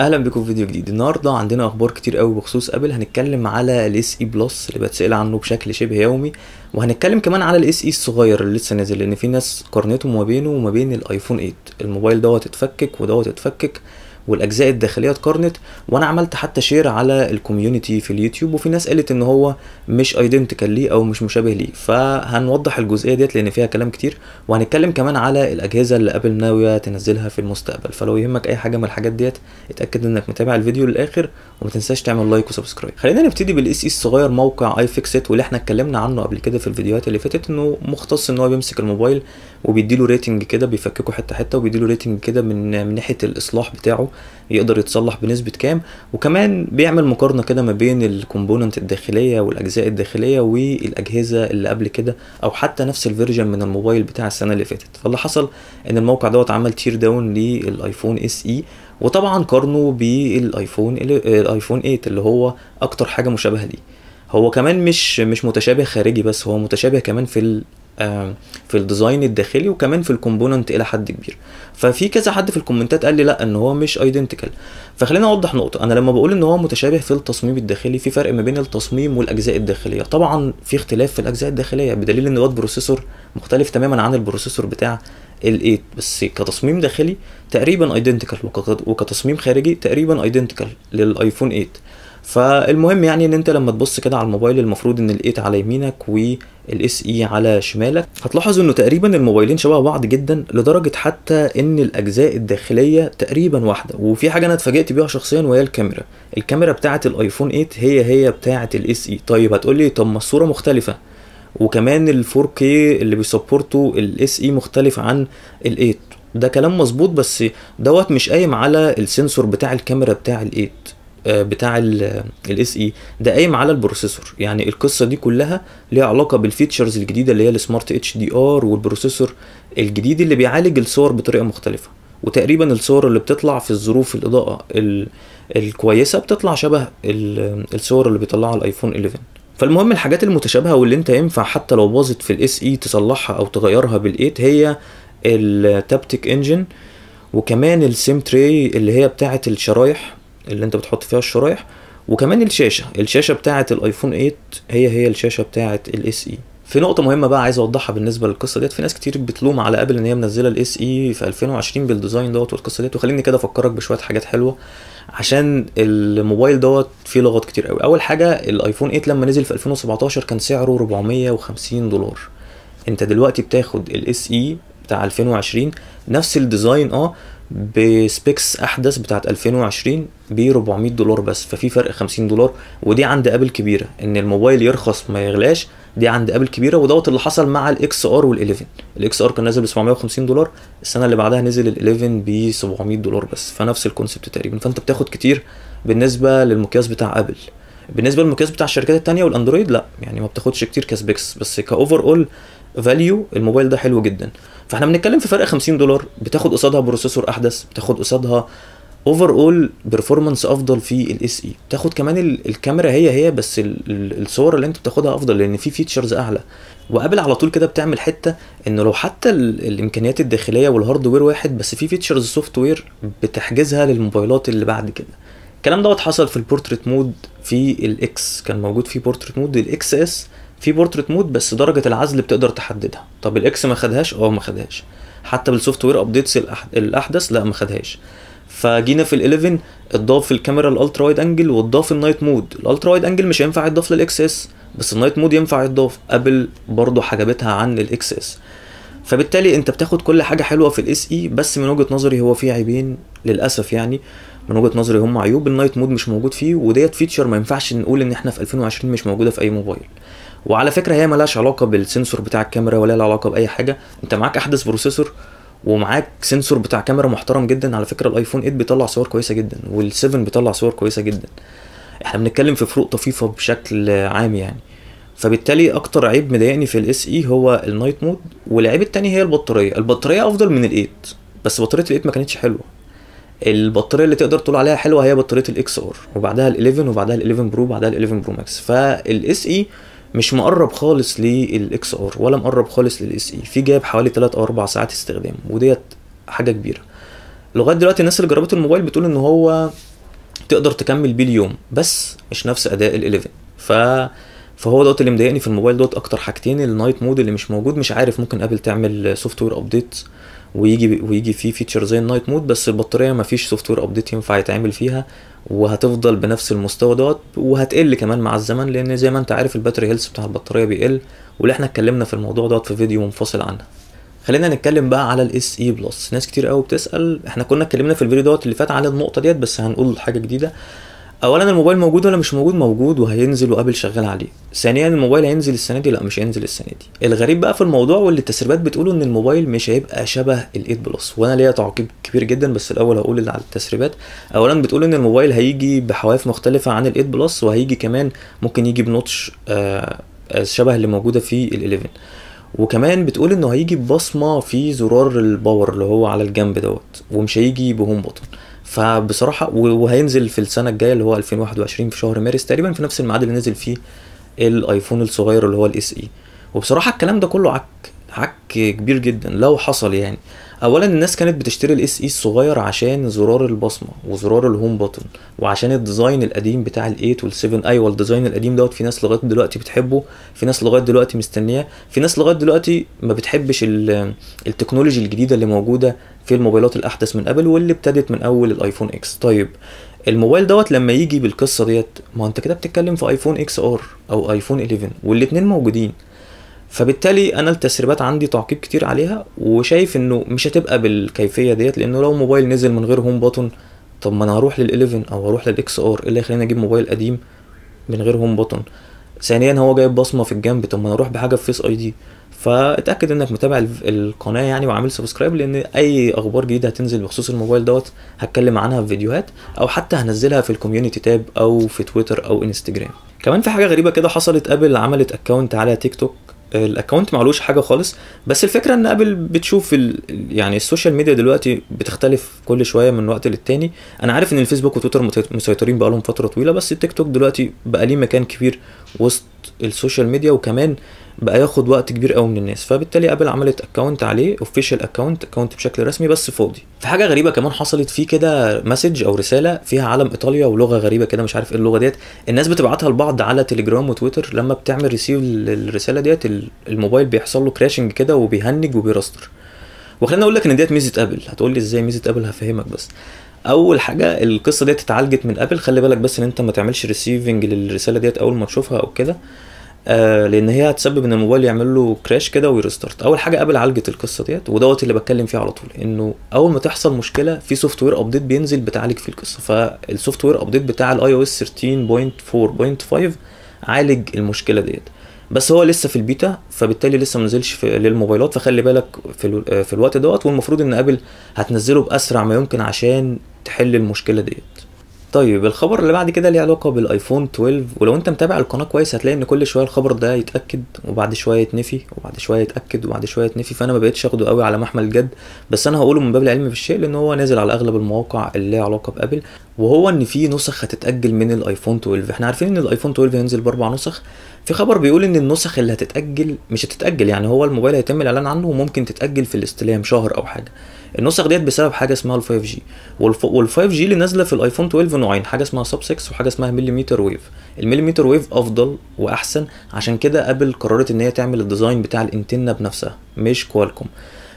اهلا بكم في فيديو جديد النهارده عندنا اخبار كتير قوي بخصوص ابل هنتكلم على الاس اي بلس اللي بتسال عنه بشكل شبه يومي وهنتكلم كمان على الاس اي e الصغير اللي لسه نازل لان في ناس قارنته ما بينه وما بين الايفون 8 الموبايل دوت اتفكك ودوت اتفكك والاجزاء الداخليه اتقارنت وانا عملت حتى شير على الكوميونتي في اليوتيوب وفي ناس قالت ان هو مش ايدنتيكال ليه او مش مشابه ليه فهنوضح الجزئيه ديت لان فيها كلام كتير وهنتكلم كمان على الاجهزه اللي ابل ناويه تنزلها في المستقبل فلو يهمك اي حاجه من الحاجات ديت اتاكد انك متابع الفيديو للاخر وما تنساش تعمل لايك وسبسكرايب خلينا نبتدي بالاس اس الصغير موقع اي فيكسيت واللي احنا اتكلمنا عنه قبل كده في الفيديوهات اللي فاتت انه مختص ان هو بيمسك الموبايل وبيديله ريتنج كده بيفككه حته حته وبيديله ريتنج كده من من ناحيه الاصلاح بتاعه يقدر يتصلح بنسبه كام وكمان بيعمل مقارنه كده ما بين الكومبوننت الداخليه والاجزاء الداخليه والاجهزه اللي قبل كده او حتى نفس الفيرجن من الموبايل بتاع السنه اللي فاتت فاللي حصل ان الموقع دوت عمل تير داون للايفون اس اي وطبعا قارنه بالايفون الايفون 8 اللي هو اكتر حاجه مشابهه ليه هو كمان مش مش متشابه خارجي بس هو متشابه كمان في آه، في الديزاين الداخلي وكمان في الكومبوننت الى حد كبير ففي كذا حد في الكومنتات قال لي لا ان هو مش ايدنتيكال فخلينا اوضح نقطه انا لما بقول ان هو متشابه في التصميم الداخلي في فرق ما بين التصميم والاجزاء الداخليه طبعا في اختلاف في الاجزاء الداخليه بدليل ان الواد بروسيسور مختلف تماما عن البروسيسور بتاع ال8 بس كتصميم داخلي تقريبا ايدنتيكال وكتصميم خارجي تقريبا ايدنتيكال للايفون 8 فالمهم يعني ان انت لما تبص كده على الموبايل المفروض ان الايت على يمينك والاس اي على شمالك هتلاحظ انه تقريبا الموبايلين شبه بعض جدا لدرجه حتى ان الاجزاء الداخليه تقريبا واحده وفي حاجه انا اتفاجئت بيها شخصيا وهي الكاميرا الكاميرا بتاعه الايفون 8 هي هي بتاعه الاس اي طيب هتقولي طب ما الصوره مختلفه وكمان ال 4K اللي بيسبورته الاس اي مختلف عن ال 8 ده كلام مظبوط بس دوت مش قايم على السنسور بتاع الكاميرا بتاع ال 8 آه، بتاع الاس اي e ده قايم على البروسيسور يعني القصه دي كلها ليها علاقه بالفيتشرز الجديده اللي هي السمارت اتش دي ار والبروسيسور الجديد اللي بيعالج الصور بطريقه مختلفه وتقريبا الصور اللي بتطلع في الظروف الاضاءه الكويسه بتطلع شبه الصور اللي بيطلعها الايفون 11 فالمهم الحاجات المتشابهه واللي انت ينفع حتى لو باظت في الاس اي e تصلحها او تغيرها بالايت هي التابتك انجن وكمان السيم تري اللي هي بتاعه الشرايح اللي انت بتحط فيها الشرايح وكمان الشاشه الشاشه بتاعه الايفون 8 هي هي الشاشه بتاعه الاس اي e. في نقطة مهمة بقى عايز أوضحها بالنسبة للقصة ديت، في ناس كتير بتلوم على أبل إن هي منزلة الإس إي e في 2020 بالديزاين دوت والقصة ديت، وخليني كده أفكرك بشوية حاجات حلوة عشان الموبايل دوت فيه لغط كتير قوي، أول حاجة الأيفون 8 لما نزل في 2017 كان سعره 450 دولار، أنت دلوقتي بتاخد الإس إي e بتاع 2020 نفس الديزاين أه بسبيكس احدث بتاعت 2020 ب 400 دولار بس ففي فرق 50 دولار ودي عند ابل كبيره ان الموبايل يرخص ما يغلاش دي عند ابل كبيره ودوت اللي حصل مع الاكس ار وال11 الاكس ار كان نازل ب 750 دولار السنه اللي بعدها نزل ال11 ب 700 دولار بس فنفس الكونسبت تقريبا فانت بتاخد كتير بالنسبه للمقياس بتاع ابل بالنسبه للمقياس بتاع الشركات التانية والاندرويد لا يعني ما بتاخدش كتير كسبيكس بس كاوفر اول فاليو الموبايل ده حلو جدا فاحنا بنتكلم في فرق 50 دولار بتاخد قصادها بروسيسور احدث بتاخد قصادها اوفر اول بيرفورمانس افضل في الاس اي e. بتاخد كمان الكاميرا هي هي بس الصور اللي انت بتاخدها افضل لان في فيتشرز اعلى وابل على طول كده بتعمل حته انه لو حتى الامكانيات الداخليه والهاردوير واحد بس في فيتشرز سوفت وير بتحجزها للموبايلات اللي بعد كده الكلام دوت حصل في البورتريت مود في الاكس كان موجود في بورتريت مود الاكس اس في بورتريت مود بس درجه العزل بتقدر تحددها طب الاكس ما خدهاش اه ما خدهاش حتى بالسوفت وير ابديتس الاحدث لا ما خدهاش فجينا في ال11 اتضاف الكاميرا الالترا وايد انجل واتضاف النايت مود الالترا وايد انجل مش هينفع يتضاف للاكس اس بس النايت مود ينفع يتضاف ابل برضه حجبتها عن الاكس اس فبالتالي انت بتاخد كل حاجه حلوه في الاس اي e، بس من وجهه نظري هو فيه عيبين للاسف يعني من وجهه نظري هم عيوب النايت مود مش موجود فيه وديت فيتشر ما ينفعش نقول ان احنا في 2020 مش موجوده في اي موبايل وعلى فكره هي مالهاش علاقه بالسنسور بتاع الكاميرا ولا لها علاقه باي حاجه انت معاك احدث بروسيسور ومعاك سنسور بتاع كاميرا محترم جدا على فكره الايفون 8 بيطلع صور كويسه جدا وال7 بيطلع صور كويسه جدا احنا بنتكلم في فروق طفيفه بشكل عام يعني فبالتالي اكتر عيب مضايقني في الاس اي e هو النايت مود والعيب التاني هي البطاريه البطاريه افضل من الايت بس بطاريه الايت ما كانتش حلوه البطاريه اللي تقدر تقول عليها حلوه هي بطاريه الاكس ار وبعدها ال11 وبعدها ال11 برو وبعدها ال11 برو ماكس فالاس اي مش مقرب خالص للاكس ار ولا مقرب خالص للاس اي في جاب حوالي 3 او 4 ساعات استخدام وديت حاجه كبيره لغايه دلوقتي الناس اللي جربت الموبايل بتقول ان هو تقدر تكمل بيه اليوم بس مش نفس اداء ال11 ف فهو دوت اللي مضايقني في الموبايل دوت اكتر حاجتين النايت مود اللي مش موجود مش عارف ممكن ابل تعمل سوفت وير ابديت ويجي ويجي فيه فيتشر زي النايت مود بس البطاريه مفيش سوفت وير ابديت ينفع يتعمل فيها وهتفضل بنفس المستوى دوت وهتقل كمان مع الزمن لان زي ما انت عارف الباتري هيلث بتاع البطاريه بيقل واللي احنا اتكلمنا في الموضوع دوت في فيديو منفصل عنها خلينا نتكلم بقى على الاس اي بلس ناس كتير قوي بتسال احنا كنا اتكلمنا في الفيديو دوت اللي فات على النقطه ديت بس هنقول حاجه جديده اولا الموبايل موجود ولا مش موجود موجود وهينزل وابل شغال عليه ثانيا الموبايل هينزل السنه دي لا مش هينزل السنه دي الغريب بقى في الموضوع واللي التسريبات بتقوله ان الموبايل مش هيبقى شبه ال8 بلس وانا ليا تعقيب كبير جدا بس الاول هقول اللي على التسريبات اولا بتقول ان الموبايل هيجي بحواف مختلفه عن ال8 بلس وهيجي كمان ممكن يجي بنوتش آه, آه، شبه اللي موجوده في ال11 وكمان بتقول انه هيجي ببصمه في زرار الباور اللي هو على الجنب دوت ومش هيجي بهوم بطن فبصراحه وهينزل في السنه الجايه اللي هو 2021 في شهر مارس تقريبا في نفس الميعاد اللي نزل فيه الايفون الصغير اللي هو الاس اي e. وبصراحه الكلام ده كله عك عك كبير جدا لو حصل يعني اولا الناس كانت بتشتري الاس اي e الصغير عشان زرار البصمه وزرار الهوم بutton وعشان الديزاين القديم بتاع ال8 وال7 ايوه الديزاين القديم دوت في ناس لغايه دلوقتي بتحبه في ناس لغايه دلوقتي مستنياه في ناس لغايه دلوقتي ما بتحبش التكنولوجي الجديده اللي موجوده في الموبايلات الاحدث من قبل واللي ابتدت من اول الايفون اكس طيب الموبايل دوت لما يجي بالقصه ديت ما انت كده بتتكلم في ايفون اكس ار او ايفون 11 والاثنين موجودين فبالتالي انا التسريبات عندي تعقيب كتير عليها وشايف انه مش هتبقى بالكيفيه ديت لانه لو موبايل نزل من غير هوم بوتن طب ما انا هروح لل11 او هروح للاكس ار ايه اللي هيخليني اجيب موبايل قديم من غير هوم بوتن ثانيا هو جايب بصمه في الجنب طب ما انا اروح بحاجه في فيس اي دي فاتاكد انك متابع القناه يعني وعامل سبسكرايب لان اي اخبار جديده هتنزل بخصوص الموبايل دوت هتكلم عنها في فيديوهات او حتى هنزلها في الكوميونتي تاب او في تويتر او انستجرام كمان في حاجه غريبه كده حصلت قبل عملت اكونت على تيك توك الاكونت معلوش حاجه خالص بس الفكره ان ابل بتشوف ال... يعني السوشيال ميديا دلوقتي بتختلف كل شويه من وقت للتاني انا عارف ان الفيسبوك وتويتر مسيطرين بقالهم فتره طويله بس التيك توك دلوقتي بقى ليه مكان كبير وسط السوشيال ميديا وكمان بقى ياخد وقت كبير قوي من الناس فبالتالي ابل عملت اكونت عليه اوفيشال اكونت اكونت بشكل رسمي بس فاضي في حاجه غريبه كمان حصلت فيه كده مسج او رساله فيها علم ايطاليا ولغه غريبه كده مش عارف ايه اللغه ديت الناس بتبعتها لبعض على تليجرام وتويتر لما بتعمل ريسيف للرساله ديت الموبايل بيحصل له كراشنج كده وبيهنج وبيرستر وخليني اقول لك ان ديت ميزه ابل هتقول لي ازاي ميزه ابل هفهمك بس اول حاجه القصه ديت اتعالجت من ابل خلي بالك بس ان انت ما تعملش ريسيفنج للرساله ديت اول ما تشوفها او كده آه لان هي هتسبب ان الموبايل يعمل له كراش كده ويرستارت اول حاجه ابل عالجت القصه ديت ودوت اللي بتكلم فيه على طول انه اول ما تحصل مشكله في سوفت وير ابديت بينزل بتعالج فيه القصه فالسوفت وير ابديت بتاع الاي او اس 13.4.5 عالج المشكله ديت بس هو لسه في البيتا فبالتالي لسه ما نزلش للموبايلات فخلي بالك في, الو... في الوقت دوت والمفروض ان ابل هتنزله باسرع ما يمكن عشان تحل المشكله ديت طيب الخبر اللي بعد كده ليه علاقه بالايفون 12 ولو انت متابع القناه كويس هتلاقي ان كل شويه الخبر ده يتاكد وبعد شويه يتنفي وبعد شويه يتاكد وبعد شويه يتنفي فانا ما بقتش اخده قوي على محمل الجد بس انا هقوله من باب العلم في الشيء لان هو نازل على اغلب المواقع اللي ليها علاقه بابل وهو ان في نسخ هتتاجل من الايفون 12 احنا عارفين ان الايفون 12 هينزل باربع نسخ في خبر بيقول ان النسخ اللي هتتاجل مش هتتاجل يعني هو الموبايل هيتم الاعلان عنه وممكن تتاجل في الاستلام شهر او حاجه النسخ ديت بسبب حاجه اسمها ال 5 جي وال 5 جي اللي نازله في الايفون 12 نوعين حاجه اسمها سب 6 وحاجه اسمها مليمتر ويف المليمتر ويف افضل واحسن عشان كده ابل قررت ان هي تعمل الديزاين بتاع الانتنه بنفسها مش كوالكم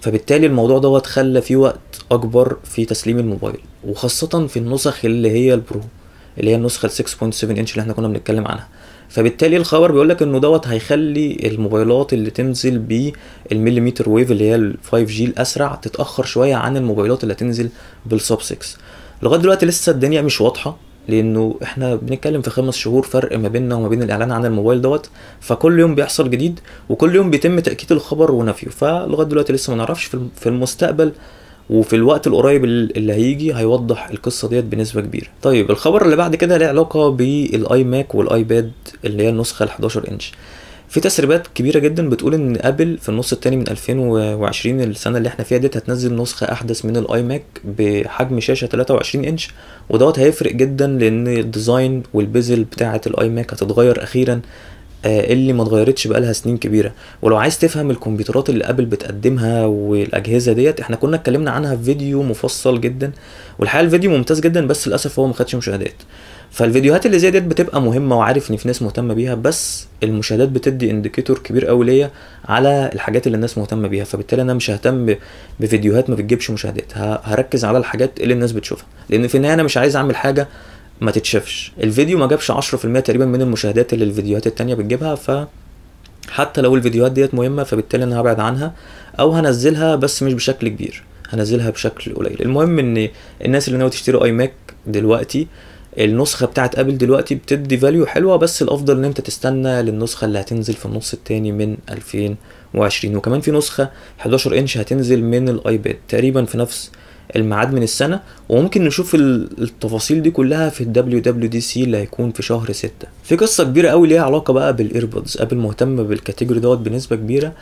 فبالتالي الموضوع دوت خلى في وقت اكبر في تسليم الموبايل وخاصه في النسخ اللي هي البرو اللي هي النسخه 6.7 انش اللي احنا كنا بنتكلم عنها فبالتالي الخبر بيقول لك انه دوت هيخلي الموبايلات اللي تنزل بالمليمتر ويف اللي هي ال 5 جي الاسرع تتاخر شويه عن الموبايلات اللي هتنزل بالسب 6 لغايه دلوقتي لسه الدنيا مش واضحه لانه احنا بنتكلم في خمس شهور فرق ما بيننا وما بين الاعلان عن الموبايل دوت فكل يوم بيحصل جديد وكل يوم بيتم تاكيد الخبر ونفيه فلغايه دلوقتي لسه ما نعرفش في المستقبل وفي الوقت القريب اللي هيجي هيوضح القصه ديت بنسبه كبيره طيب الخبر اللي بعد كده له علاقه بالاي ماك والايباد اللي هي النسخه ال11 انش في تسريبات كبيره جدا بتقول ان ابل في النص الثاني من 2020 السنه اللي احنا فيها ديت هتنزل نسخه احدث من الاي ماك بحجم شاشه 23 انش ودوت هيفرق جدا لان الديزاين والبيزل بتاعه الاي ماك هتتغير اخيرا آه، اللي ما اتغيرتش بقالها سنين كبيره ولو عايز تفهم الكمبيوترات اللي ابل بتقدمها والاجهزه ديت احنا كنا اتكلمنا عنها في فيديو مفصل جدا والحقيقه الفيديو ممتاز جدا بس للاسف هو ما خدش مشاهدات فالفيديوهات اللي زي ديت بتبقى مهمه وعارف ان في ناس مهتمه بيها بس المشاهدات بتدي انديكيتور كبير قوي ليا على الحاجات اللي الناس مهتمه بيها فبالتالي انا مش ههتم بفيديوهات ما بتجيبش مشاهدات هركز على الحاجات اللي الناس بتشوفها لان في النهايه انا مش عايز اعمل حاجه ما تتشافش الفيديو ما جابش 10% تقريبا من المشاهدات اللي الفيديوهات التانية بتجيبها ف حتى لو الفيديوهات ديت مهمه فبالتالي انا هبعد عنها او هنزلها بس مش بشكل كبير هنزلها بشكل قليل المهم ان الناس اللي ناوي تشتري اي ماك دلوقتي النسخه بتاعت ابل دلوقتي بتدي فاليو حلوه بس الافضل ان انت تستنى للنسخه اللي هتنزل في النص التاني من 2020 وكمان في نسخه 11 انش هتنزل من الايباد تقريبا في نفس الميعاد من السنه وممكن نشوف التفاصيل دي كلها في الدبليو دبليو دي سي اللي هيكون في شهر 6 في قصه كبيره قوي ليها علاقه بقى بالايربودز ابل مهتمه بالكاتيجوري دوت بنسبه كبيره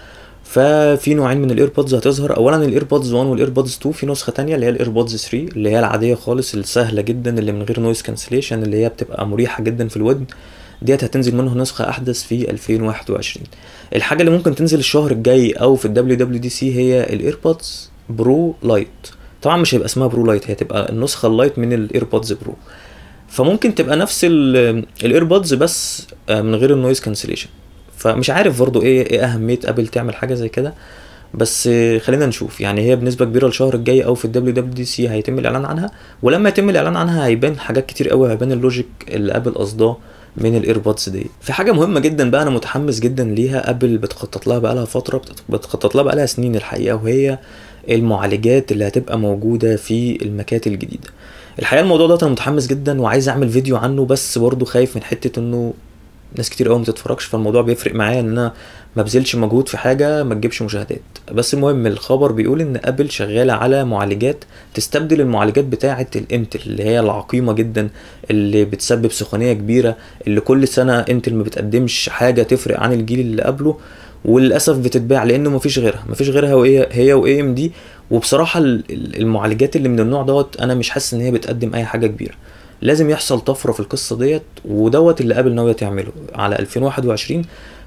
ففي نوعين من الايربودز هتظهر اولا الايربودز 1 والايربودز 2 في نسخه تانية اللي هي الايربودز 3 اللي هي العاديه خالص السهله جدا اللي من غير نويز كانسليشن اللي هي بتبقى مريحه جدا في الودن ديت هتنزل منه نسخة أحدث في 2021 الحاجة اللي ممكن تنزل الشهر الجاي أو في ال WWDC هي الإيربودز برو لايت طبعا مش هيبقى اسمها برو لايت هي تبقى النسخه اللايت من الايربودز برو فممكن تبقى نفس الايربودز بس آه، من غير النويز كانسليشن فمش عارف برضو ايه, إيه اهميه ابل تعمل حاجه زي كده بس آه، خلينا نشوف يعني هي بنسبه كبيره الشهر الجاي او في الدبليو دبليو دي سي هيتم الاعلان عنها ولما يتم الاعلان عنها هيبان حاجات كتير قوي هيبان اللوجيك اللي ابل قصداه من الايربودز دي في حاجه مهمه جدا بقى انا متحمس جدا ليها ابل بتخطط لها بقى لها فتره بتخطط لها بقى لها سنين الحقيقه وهي المعالجات اللي هتبقى موجوده في المكاتب الجديده الحقيقه الموضوع ده انا متحمس جدا وعايز اعمل فيديو عنه بس برضو خايف من حته انه ناس كتير قوي ما تتفرجش فالموضوع بيفرق معايا ان انا ما بذلش مجهود في حاجه ما تجيبش مشاهدات بس المهم الخبر بيقول ان ابل شغاله على معالجات تستبدل المعالجات بتاعه الانتل اللي هي العقيمه جدا اللي بتسبب سخونيه كبيره اللي كل سنه انتل ما بتقدمش حاجه تفرق عن الجيل اللي قبله وللاسف بتتباع لانه مفيش غيرها مفيش غيرها وهي هي واي ام دي وبصراحه المعالجات اللي من النوع دوت انا مش حاسس ان هي بتقدم اي حاجه كبيره لازم يحصل طفره في القصه ديت ودوت اللي ابل ناويه تعمله على 2021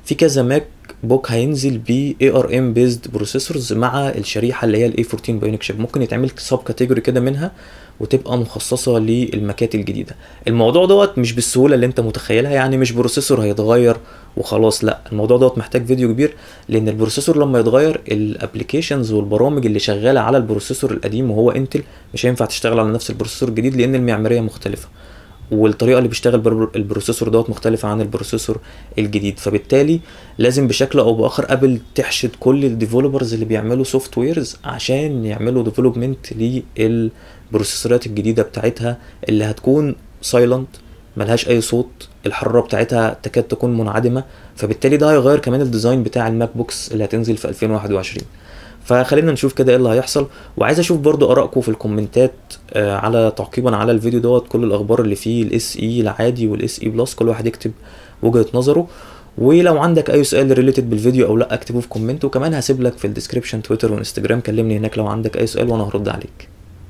في كذا ماك بوك هينزل ب اي ار ام بيزد بروسيسورز مع الشريحه اللي هي الاي 14 بايونيك شيب ممكن يتعمل سب كاتيجوري كده منها وتبقى مخصصه للمكات الجديده الموضوع دوت مش بالسهوله اللي انت متخيلها يعني مش بروسيسور هيتغير وخلاص لا الموضوع دوت محتاج فيديو كبير لان البروسيسور لما يتغير الابلكيشنز والبرامج اللي شغاله على البروسيسور القديم وهو انتل مش هينفع تشتغل على نفس البروسيسور الجديد لان المعماريه مختلفه والطريقه اللي بيشتغل البروسيسور دوت مختلفه عن البروسيسور الجديد فبالتالي لازم بشكل او باخر ابل تحشد كل الديفلوبرز اللي بيعملوا سوفت ويرز عشان يعملوا ديفلوبمنت البروسيسورات الجديده بتاعتها اللي هتكون سايلنت ملهاش اي صوت الحراره بتاعتها تكاد تكون منعدمه فبالتالي ده هيغير كمان الديزاين بتاع الماك بوكس اللي هتنزل في 2021 فخلينا نشوف كده ايه اللي هيحصل وعايز اشوف برضو ارائكم في الكومنتات آه، على تعقيبا على الفيديو دوت كل الاخبار اللي فيه الاس اي e العادي والاس اي بلس كل واحد يكتب وجهه نظره ولو عندك اي سؤال ريليتد بالفيديو او لا اكتبه في كومنت وكمان هسيب لك في الديسكربشن تويتر وانستجرام كلمني هناك لو عندك اي سؤال وانا هرد عليك